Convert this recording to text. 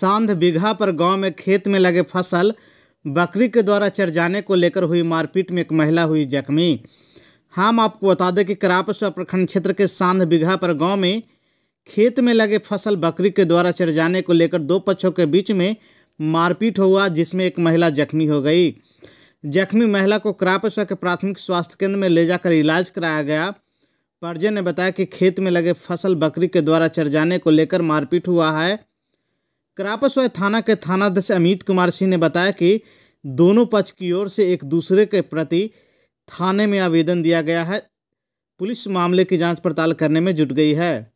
सांध बीघा पर गांव में खेत में लगे फसल बकरी के द्वारा चर जाने को लेकर हुई मारपीट में एक महिला हुई जख्मी हम आपको बता दें कि करापस्वा प्रखंड क्षेत्र के सांध बीघा पर गांव में खेत में लगे फसल बकरी के द्वारा चढ़ जाने को लेकर दो पक्षों के बीच में मारपीट हुआ जिसमें एक महिला जख्मी हो गई जख्मी महिला को करापस्वा के प्राथमिक स्वास्थ्य केंद्र में ले जाकर इलाज कराया गया परजे ने बताया कि खेत में लगे फसल बकरी के द्वारा चढ़ जाने को लेकर मारपीट हुआ है करापसवाय थाना के थानाध्यक्ष अमित कुमार सिंह ने बताया कि दोनों पक्ष की ओर से एक दूसरे के प्रति थाने में आवेदन दिया गया है पुलिस मामले की जांच पड़ताल करने में जुट गई है